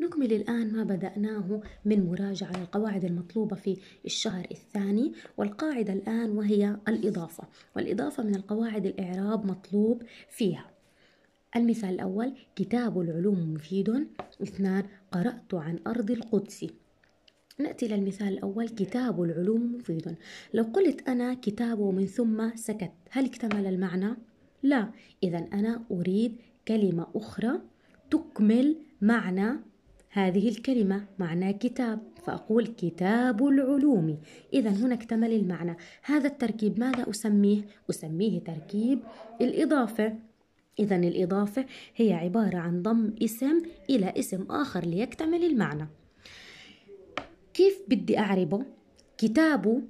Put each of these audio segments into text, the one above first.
نكمل الآن ما بدأناه من مراجعة القواعد المطلوبة في الشهر الثاني والقاعدة الآن وهي الإضافة والإضافة من القواعد الإعراب مطلوب فيها المثال الأول كتاب العلوم مفيد اثنان قرأت عن أرض القدس نأتي للمثال الأول كتاب العلوم مفيد لو قلت أنا كتاب ومن ثم سكت هل اكتمل المعنى؟ لا إذا أنا أريد كلمة أخرى تكمل معنى هذه الكلمة معنى كتاب فأقول كتاب العلوم إذا هنا اكتمل المعنى هذا التركيب ماذا أسميه؟ أسميه تركيب الإضافة إذا الإضافة هي عبارة عن ضم اسم إلى اسم آخر ليكتمل المعنى كيف بدي أعربه؟ كتاب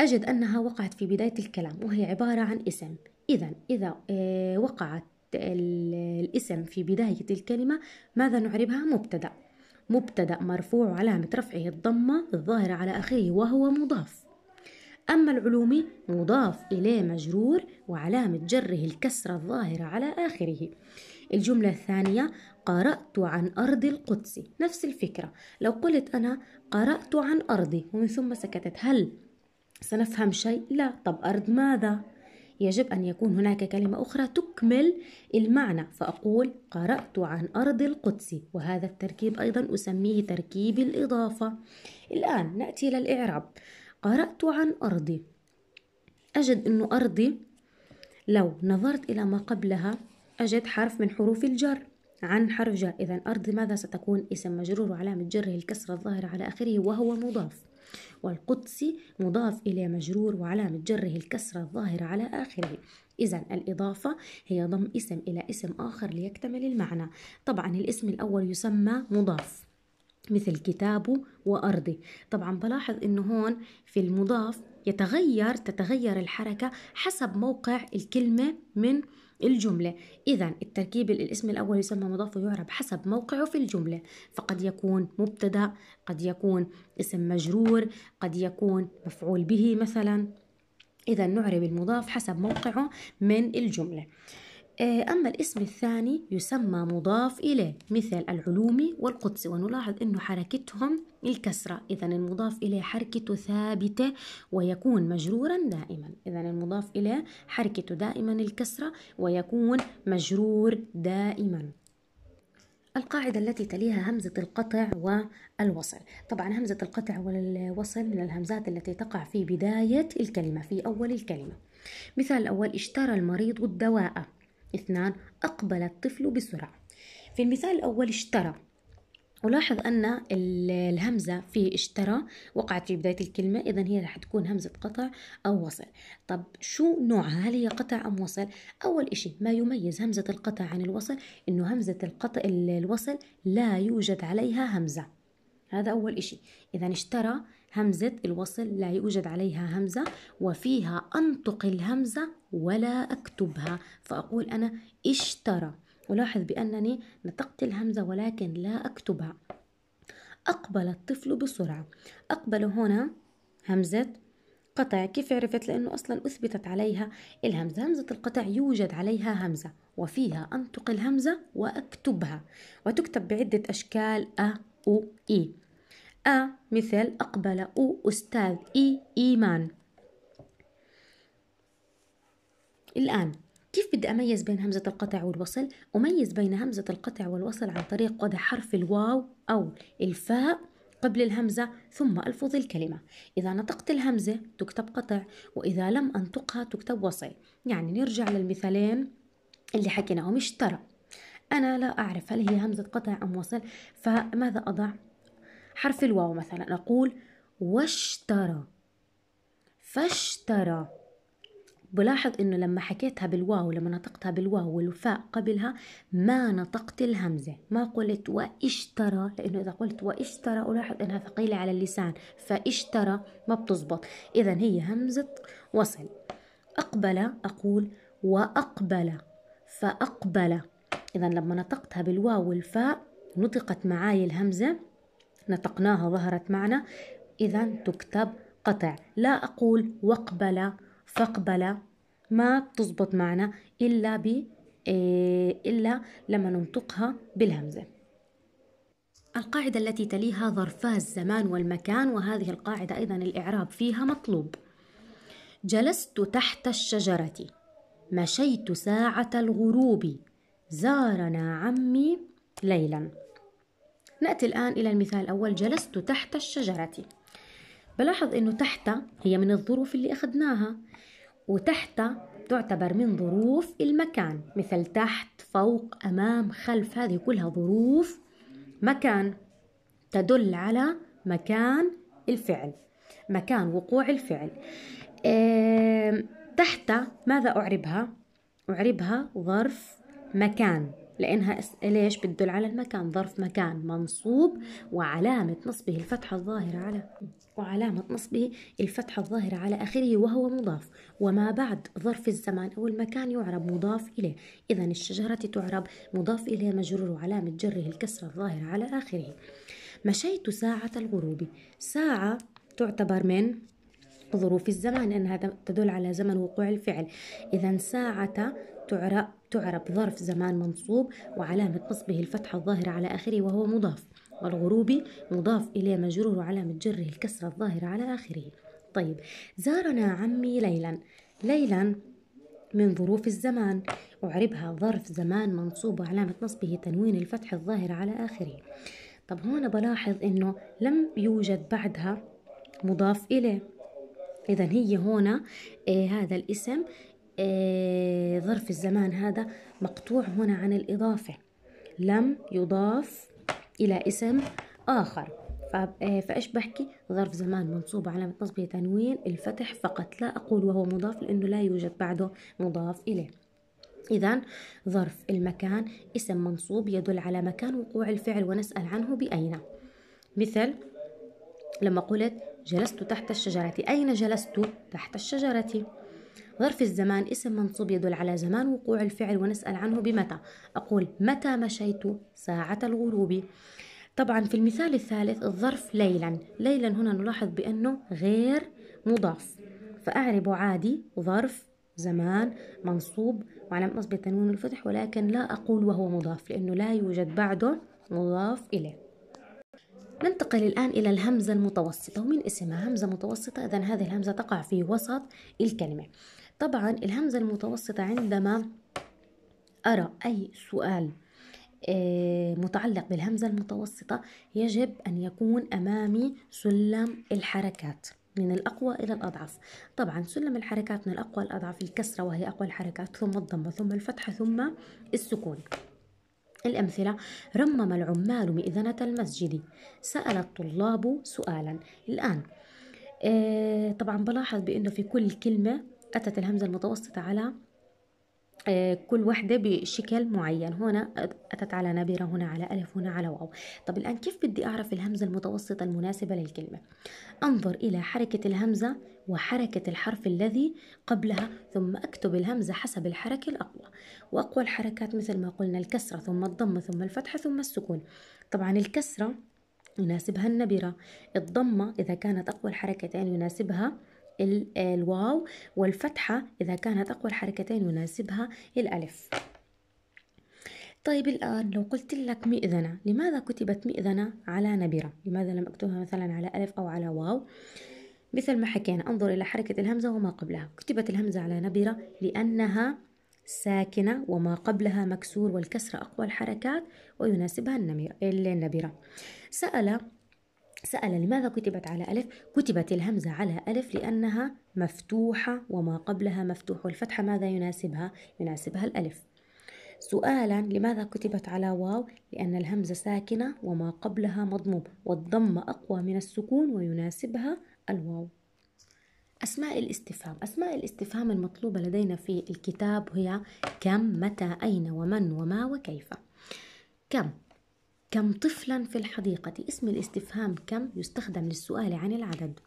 أجد أنها وقعت في بداية الكلام وهي عبارة عن اسم إذا إذا آه، وقعت الاسم في بداية الكلمة ماذا نعربها مبتدأ مبتدأ مرفوع وعلامة رفعه الضمة الظاهرة على آخره وهو مضاف أما العلومي مضاف إليه مجرور وعلامة جره الكسرة الظاهرة على آخره الجملة الثانية قرأت عن أرض القدس نفس الفكرة لو قلت أنا قرأت عن أرضي ومن ثم سكتت هل سنفهم شيء؟ لا طب أرض ماذا؟ يجب أن يكون هناك كلمة أخرى تكمل المعنى فأقول قرأت عن أرض القدس وهذا التركيب أيضا أسميه تركيب الإضافة الآن نأتي إلى الإعراب قرأت عن أرضي أجد أنه أرضي لو نظرت إلى ما قبلها أجد حرف من حروف الجر عن حرف جر إذا أرضي ماذا ستكون اسم مجرور وعلامة جره الكسرة الظاهرة على آخره وهو مضاف والقدسي مضاف إلى مجرور وعلامة جره الكسرة الظاهرة على آخره إذا الإضافة هي ضم اسم إلى اسم آخر ليكتمل المعنى طبعا الاسم الأول يسمى مضاف مثل كتابه وأرضه طبعا بلاحظ أنه هون في المضاف يتغير تتغير الحركة حسب موقع الكلمة من الجملة إذا التركيب الاسم الأول يسمى مضاف ويعرب حسب موقعه في الجملة فقد يكون مبتدأ قد يكون اسم مجرور قد يكون مفعول به مثلا إذا نعرب المضاف حسب موقعه من الجملة آه، أما الاسم الثاني يسمى مضاف إليه مثل العلومي والقدسي ونلاحظ أنه حركتهم الكسرة إذا المضاف إليه حركته ثابتة ويكون مجرورا دائما إذا المضاف إليه حركته دائما الكسرة ويكون مجرور دائما القاعدة التي تليها همزة القطع والوصل طبعا همزة القطع والوصل من الهمزات التي تقع في بداية الكلمة في أول الكلمة مثال الأول اشترى المريض الدواء اثنان أقبل الطفل بسرعة في المثال الأول اشترى ولاحظ أن الهمزة في اشترى وقعت في بداية الكلمة إذا هي راح تكون همزة قطع أو وصل طب شو نوعها هل هي قطع أم وصل أول إشي ما يميز همزة القطع عن الوصل إنه همزة القطع الوصل لا يوجد عليها همزة هذا أول إشي إذا اشترى همزة الوصل لا يوجد عليها همزة وفيها أنطق الهمزة ولا أكتبها فأقول أنا اشترى ولاحظ بأنني نطقت الهمزة ولكن لا أكتبها أقبل الطفل بسرعة أقبل هنا همزة قطع كيف عرفت لأنه أصلا أثبتت عليها الهمزة همزة القطع يوجد عليها همزة وفيها أنطق الهمزة وأكتبها وتكتب بعدة أشكال أ أو إي أ آه، مثل أقبل أو أستاذ إي إيمان الآن كيف بدي أميز بين همزة القطع والوصل؟ أميز بين همزة القطع والوصل عن طريق وضع حرف الواو أو الفاء قبل الهمزة ثم ألفظ الكلمة إذا نطقت الهمزة تكتب قطع وإذا لم أنطقها تكتب وصل يعني نرجع للمثالين اللي حكيناهم اشترى أنا لا أعرف هل هي همزة قطع أم وصل فماذا أضع؟ حرف الواو مثلا أقول واشترى فاشترى بلاحظ انه لما حكيتها بالواو لما نطقتها بالواو والفاء قبلها ما نطقت الهمزة ما قلت واشترى لانه اذا قلت واشترى الاحظ انها ثقيلة على اللسان فاشترى ما بتزبط اذا هي همزة وصل اقبل اقول واقبل فاقبل اذا لما نطقتها بالواو والفاء نطقت معاي الهمزة نطقناها ظهرت معنا إذا تكتب قطع لا أقول وقبل فقبل ما بتزبط معنا إلا ب إيه، إلا لما ننطقها بالهمزة القاعدة التي تليها ظرفا الزمان والمكان وهذه القاعدة أيضا الإعراب فيها مطلوب جلست تحت الشجرة مشيت ساعة الغروب زارنا عمي ليلا نأتي الآن إلى المثال الأول جلست تحت الشجرة بلاحظ أنه تحت هي من الظروف اللي أخذناها وتحت تعتبر من ظروف المكان مثل تحت فوق أمام خلف هذه كلها ظروف مكان تدل على مكان الفعل مكان وقوع الفعل تحت ماذا أعربها؟ أعربها ظرف مكان لأنها ليش بتدل على المكان ظرف مكان منصوب وعلامة نصبه الفتحة الظاهرة على وعلامة نصبه الفتحة الظاهرة على آخره وهو مضاف وما بعد ظرف الزمان أو المكان يعرب مضاف إليه إذا الشجرة تعرب مضاف إليه مجرور وعلامة جره الكسرة الظاهرة على آخره مشيت ساعة الغروب ساعة تعتبر من ظروف الزمان لأن هذا تدل على زمن وقوع الفعل إذا ساعة تعرب تعرب ظرف زمان منصوب وعلامة نصبه الفتحة الظاهرة على آخره وهو مضاف والغروب مضاف إليه مجرور وعلامة جره الكسرة الظاهرة على آخره طيب زارنا عمي ليلا ليلا من ظروف الزمان أعربها ظرف زمان منصوب وعلامة نصبه تنوين الفتح الظاهرة على آخره طب هون بلاحظ إنه لم يوجد بعدها مضاف إليه إذا هي هنا آه هذا الاسم آه ظرف الزمان هذا مقطوع هنا عن الإضافة لم يضاف إلى اسم آخر آه، فإيش بحكي ظرف زمان منصوب علامة نصب تنوين الفتح فقط لا أقول وهو مضاف لأنه لا يوجد بعده مضاف إليه إذا ظرف المكان اسم منصوب يدل على مكان وقوع الفعل ونسأل عنه بأين مثل لما قلت جلست تحت الشجرة أين جلست؟ تحت الشجرة ظرف الزمان اسم منصوب يدل على زمان وقوع الفعل ونسأل عنه بمتى أقول متى مشيت ساعة الغروب طبعا في المثال الثالث الظرف ليلا ليلا هنا نلاحظ بأنه غير مضاف فأعرب عادي ظرف زمان منصوب وعلامة نصب التنوين الفتح ولكن لا أقول وهو مضاف لأنه لا يوجد بعده مضاف إليه ننتقل الآن إلى الهمزة المتوسطة ومن اسمها همزة متوسطة إذا هذه الهمزة تقع في وسط الكلمة طبعا الهمزة المتوسطة عندما أرى أي سؤال آه، متعلق بالهمزة المتوسطة يجب أن يكون أمامي سلم الحركات من الأقوى إلى الأضعف طبعا سلم الحركات من الأقوى إلى الأضعف الكسرة وهي أقوى الحركات ثم الضمة ثم الفتحة ثم السكون الأمثلة رمم العمال مئذنة المسجد سأل الطلاب سؤالا الآن آه، طبعا بلاحظ بأنه في كل كلمة أتت الهمزة المتوسطة على آه، كل واحدة بشكل معين هنا أتت على نبرة هنا على ألف هنا على واو طب الآن كيف بدي أعرف الهمزة المتوسطة المناسبة للكلمة أنظر إلى حركة الهمزة وحركة الحرف الذي قبلها ثم أكتب الهمزة حسب الحركة الأقوى وأقوى الحركات مثل ما قلنا الكسرة ثم الضمة ثم الفتحة ثم السكون طبعا الكسرة يناسبها النبرة الضمة إذا كانت أقوى الحركتين يناسبها الواو والفتحة إذا كانت أقوى الحركتين يناسبها الألف طيب الآن لو قلت لك مئذنة لماذا كتبت مئذنة على نبرة لماذا لم أكتبها مثلا على ألف أو على واو مثل ما حكينا انظر إلى حركة الهمزة وما قبلها كتبت الهمزة على نبرة لأنها ساكنة وما قبلها مكسور والكسرة أقوى الحركات ويناسبها النبرة سأل سأل لماذا كتبت على ألف؟ كتبت الهمزة على ألف لأنها مفتوحة وما قبلها مفتوح والفتحة ماذا يناسبها؟ يناسبها الألف سؤالا لماذا كتبت على واو؟ لأن الهمزة ساكنة وما قبلها مضموم والضم أقوى من السكون ويناسبها الواو أسماء الاستفهام أسماء الاستفهام المطلوبة لدينا في الكتاب هي كم متى أين ومن وما وكيف كم كم طفلا في الحديقة اسم الاستفهام كم يستخدم للسؤال عن العدد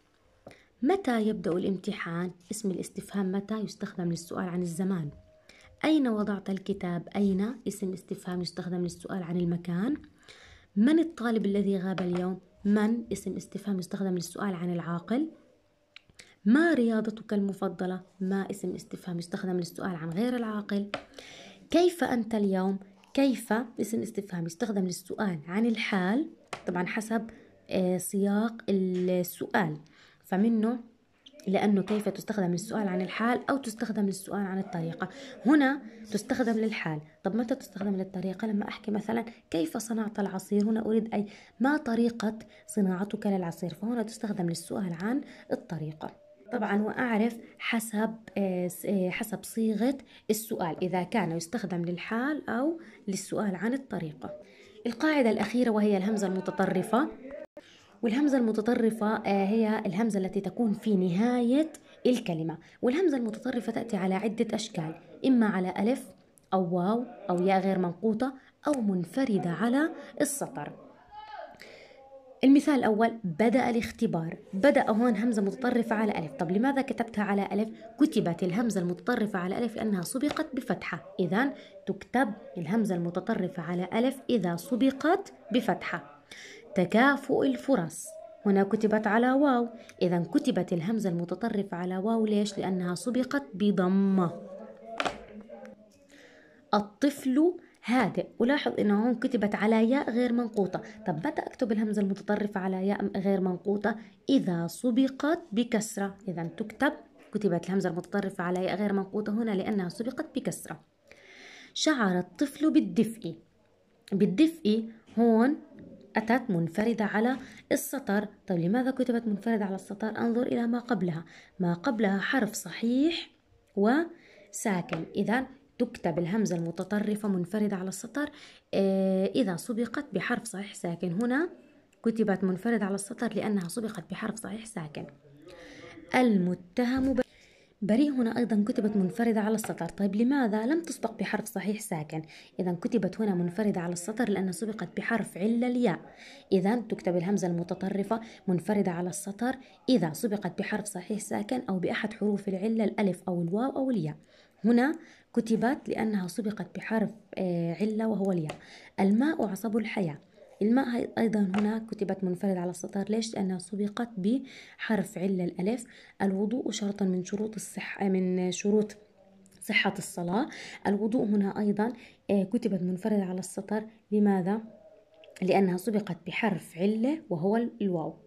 متى يبدأ الامتحان اسم الاستفهام متى يستخدم للسؤال عن الزمان أين وضعت الكتاب أين اسم استفهام يستخدم للسؤال عن المكان من الطالب الذي غاب اليوم من اسم استفهام يستخدم للسؤال عن العاقل ما رياضتك المفضلة ما اسم استفهام يستخدم للسؤال عن غير العاقل كيف أنت اليوم كيف اسم استفهام يستخدم للسؤال عن الحال طبعا حسب آه، سياق السؤال فمنه لأنه كيف تستخدم للسؤال عن الحال أو تستخدم للسؤال عن الطريقة هنا تستخدم للحال طب متى تستخدم للطريقة لما أحكي مثلا كيف صنعت العصير هنا أريد أي ما طريقة صناعتك للعصير فهنا تستخدم للسؤال عن الطريقة طبعا وأعرف حسب آه، آه، حسب صيغة السؤال إذا كان يستخدم للحال أو للسؤال عن الطريقة القاعدة الأخيرة وهي الهمزة المتطرفة والهمزة المتطرفة آه، هي الهمزة التي تكون في نهاية الكلمة والهمزة المتطرفة تأتي على عدة أشكال إما على ألف أو واو أو ياء غير منقوطة أو منفردة على السطر المثال الأول بدأ الاختبار بدأ هون همزة متطرفة على ألف طب لماذا كتبتها على ألف؟ كتبت الهمزة المتطرفة على ألف لأنها سبقت بفتحة إذا تكتب الهمزة المتطرفة على ألف إذا سبقت بفتحة تكافؤ الفرص هنا كتبت على واو إذا كتبت الهمزة المتطرفة على واو ليش؟ لأنها سبقت بضمة الطفل هادئ ولاحظ أنه هون كتبت على ياء غير منقوطة طب متى أكتب الهمزة المتطرفة على ياء غير منقوطة إذا سبقت بكسرة إذا تكتب كتبت الهمزة المتطرفة على ياء غير منقوطة هنا لأنها سبقت بكسرة شعر الطفل بالدفء بالدفء هون أتت منفردة على السطر طيب لماذا كتبت منفردة على السطر أنظر إلى ما قبلها ما قبلها حرف صحيح وساكن إذا تكتب الهمزة المتطرفة منفردة على السطر آه، إذا سبقت بحرف صحيح ساكن هنا كتبت منفردة على السطر لأنها سبقت بحرف صحيح ساكن المتهم بريء هنا أيضا كتبت منفردة على السطر طيب لماذا لم تسبق بحرف صحيح ساكن إذا كتبت هنا منفردة على السطر لأنها سبقت بحرف علة الياء إذا تكتب الهمزة المتطرفة منفردة على السطر إذا سبقت بحرف صحيح ساكن أو بأحد حروف العلة الألف أو الواو أو الياء هنا كتبت لأنها سبقت بحرف آه، علة وهو الياء الماء عصب الحياة الماء أيضا هنا كتبت منفرد على السطر ليش؟ لأنها سبقت بحرف علة الألف الوضوء شرطا من شروط الصحة آه، من شروط صحة الصلاة الوضوء هنا أيضا آه، كتبت منفرد على السطر لماذا؟ لأنها سبقت بحرف علة وهو الواو